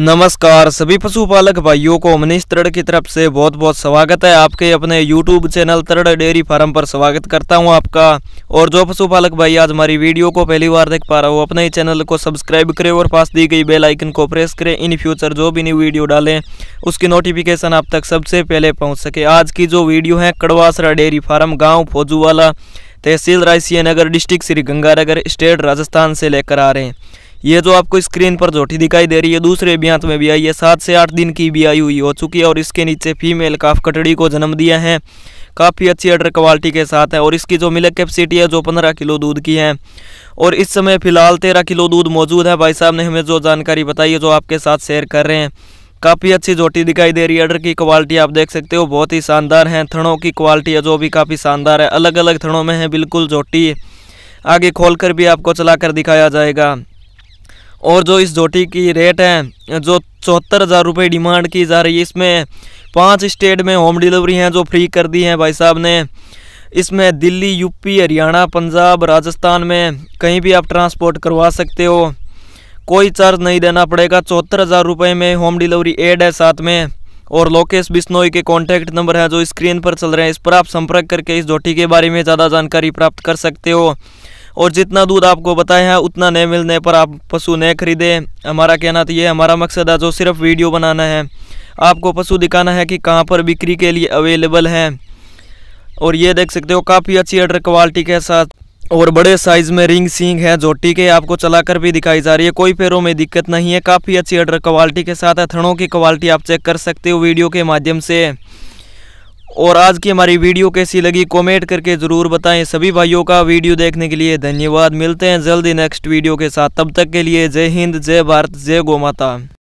नमस्कार सभी पशुपालक भाइयों को मनीष तरड़ की तरफ से बहुत बहुत स्वागत है आपके अपने YouTube channel Tarad dairy farm पर स्वागत करता हूं आपका और जो पशुपालक भाई आज हमारी वीडियो को पहली बार देख पा रहा हो अपने ही चैनल को सब्सक्राइब करें और पास दी गई बेल आइकन को प्रेस करें इन फ्यूचर जो भी न्यू वीडियो डालें उसकी नोटिफिकेशन आप तक सबसे पहले पहुँच सके आज की जो वीडियो है कड़वासरा डेयरी फार्म गाँव फौजूवाला तहसील रायसिया नगर डिस्ट्रिक्ट श्री गंगानगर स्टेट राजस्थान से लेकर आ रहे हैं ये जो आपको स्क्रीन पर झोटी दिखाई दे रही है दूसरे ब्यांत में भी आई है सात से आठ दिन की भी आई हुई हो चुकी है और इसके नीचे फीमेल काफ कटड़ी को जन्म दिया है काफ़ी अच्छी अडर क्वालिटी के साथ है और इसकी जो मिल्क कैपेसिटी है जो पंद्रह किलो दूध की है और इस समय फ़िलहाल तेरह किलो दूध मौजूद है भाई साहब ने हमें जो जानकारी बताई है जो आपके साथ शेयर कर रहे हैं काफ़ी अच्छी झोटी दिखाई दे रही है अडर की क्वालिटी आप देख सकते हो बहुत ही शानदार हैं थड़ों की क्वालिटी है जो भी काफ़ी शानदार है अलग अलग थड़ों में है बिल्कुल झोटी आगे खोल कर भी आपको चला कर दिखाया जाएगा और जो इस धोटी की रेट है जो चौहत्तर हज़ार रुपये डिमांड की जा रही है इसमें पांच स्टेट में होम डिलीवरी हैं जो फ्री कर दी हैं भाई साहब ने इसमें दिल्ली यूपी हरियाणा पंजाब राजस्थान में कहीं भी आप ट्रांसपोर्ट करवा सकते हो कोई चार्ज नहीं देना पड़ेगा चौहत्तर हज़ार रुपये में होम डिलीवरी एड है साथ में और लोकेश बिश्नोई के कॉन्टैक्ट नंबर है जो स्क्रीन पर चल रहे हैं इस पर आप संपर्क करके इस धोटी के बारे में ज़्यादा जानकारी प्राप्त कर सकते हो और जितना दूध आपको बताया है उतना नहीं मिलने पर आप पशु नहीं खरीदें हमारा कहना तो ये हमारा मकसद है जो सिर्फ वीडियो बनाना है आपको पशु दिखाना है कि कहाँ पर बिक्री के लिए अवेलेबल है और ये देख सकते हो काफ़ी अच्छी अडर क्वालिटी के साथ और बड़े साइज़ में रिंग सींग है जो टीके आपको चलाकर भी दिखाई जा रही है कोई पैरों में दिक्कत नहीं है काफ़ी अच्छी अडर क्वालिटी के साथ है थनों की क्वालिटी आप चेक कर सकते हो वीडियो के माध्यम से और आज की हमारी वीडियो कैसी लगी कमेंट करके ज़रूर बताएं सभी भाइयों का वीडियो देखने के लिए धन्यवाद मिलते हैं जल्दी नेक्स्ट वीडियो के साथ तब तक के लिए जय हिंद जय भारत जय गो माता